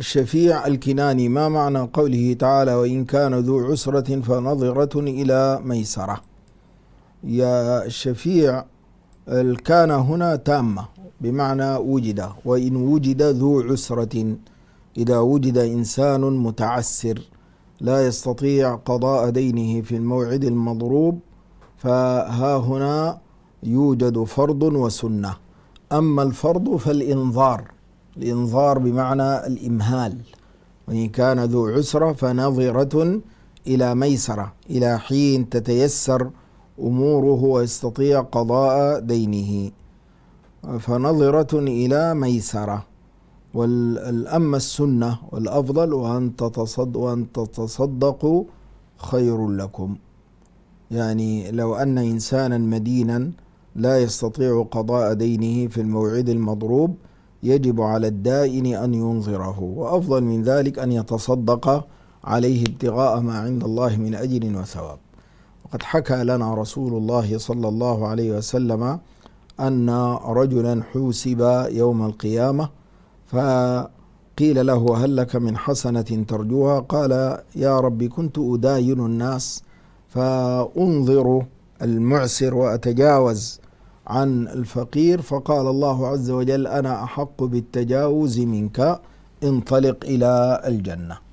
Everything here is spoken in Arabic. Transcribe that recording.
الشفيع الكناني ما معنى قوله تعالى وإن كان ذو عسرة فنظرة إلى ميسرة يا الشفيع كان هنا تامة بمعنى وجد وإن وجد ذو عسرة إذا وجد إنسان متعسر لا يستطيع قضاء دينه في الموعد المضروب فها هنا يوجد فرض وسنة أما الفرض فالإنظار الإنظار بمعنى الإمهال وإن كان ذو عسرة فنظرة إلى ميسرة إلى حين تتيسر أموره ويستطيع قضاء دينه فنظرة إلى ميسرة والأما السنة والأفضل وأن تتصد وأن تتصدقوا خير لكم يعني لو أن إنسانا مدينا لا يستطيع قضاء دينه في الموعد المضروب يجب على الدائن أن ينظره وأفضل من ذلك أن يتصدق عليه ابتغاء ما عند الله من أجر وثواب وقد حكى لنا رسول الله صلى الله عليه وسلم أن رجلا حوسب يوم القيامة فقيل له هل لك من حسنة ترجوها قال يا رب كنت أداين الناس فأنظر المعسر وأتجاوز عن الفقير فقال الله عز وجل انا احق بالتجاوز منك انطلق الى الجنه